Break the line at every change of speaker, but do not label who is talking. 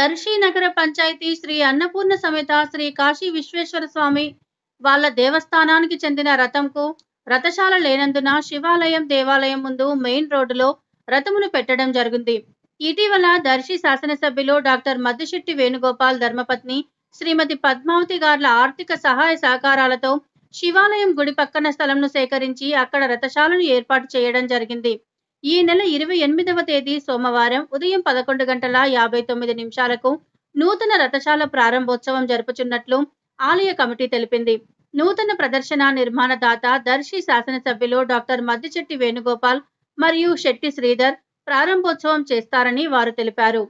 దర్శి నగర పంచాయతీ శ్రీ అన్నపూర్ణ సమేత శ్రీ కాశీ విశ్వేశ్వర స్వామి వాళ్ళ దేవస్థానానికి చెందిన రథంకు రథశాల లేనందున శివాలయం దేవాలయం ముందు మెయిన్ రోడ్డులో రథమును పెట్టడం జరిగింది ఇటీవల దర్శి శాసనసభ్యులు డాక్టర్ మద్దిశెట్టి వేణుగోపాల్ ధర్మపత్ని శ్రీమతి పద్మావతి గారుల ఆర్థిక సహాయ సహకారాలతో శివాలయం గుడి పక్కన స్థలంను సేకరించి అక్కడ రథశాలను ఏర్పాటు చేయడం జరిగింది ఈ నెల ఇరవై ఎనిమిదవ తేదీ సోమవారం ఉదయం పదకొండు గంటల యాభై తొమ్మిది నిమిషాలకు నూతన రథశాల ప్రారంభోత్సవం జరుపుచున్నట్లు ఆలయ కమిటీ తెలిపింది నూతన ప్రదర్శన నిర్మాణదాత దర్శి శాసనసభ్యులు డాక్టర్ మద్దిచెట్టి వేణుగోపాల్ మరియు శెట్టి శ్రీధర్ ప్రారంభోత్సవం చేస్తారని వారు తెలిపారు